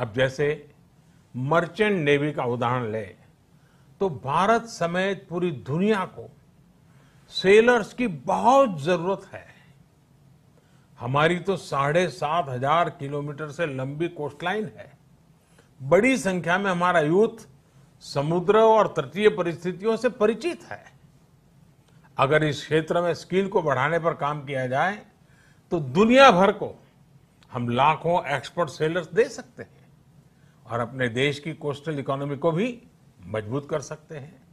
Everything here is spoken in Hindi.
अब जैसे मर्चेंट नेवी का उदाहरण ले तो भारत समेत पूरी दुनिया को सेलर्स की बहुत जरूरत है हमारी तो साढ़े सात हजार किलोमीटर से लंबी कोस्टलाइन है बड़ी संख्या में हमारा यूथ समुद्र और तटीय परिस्थितियों से परिचित है अगर इस क्षेत्र में स्किल को बढ़ाने पर काम किया जाए तो दुनिया भर को हम लाखों एक्सपर्ट सेलर्स दे सकते हैं और अपने देश की कोस्टल इकोनॉमी को भी मजबूत कर सकते हैं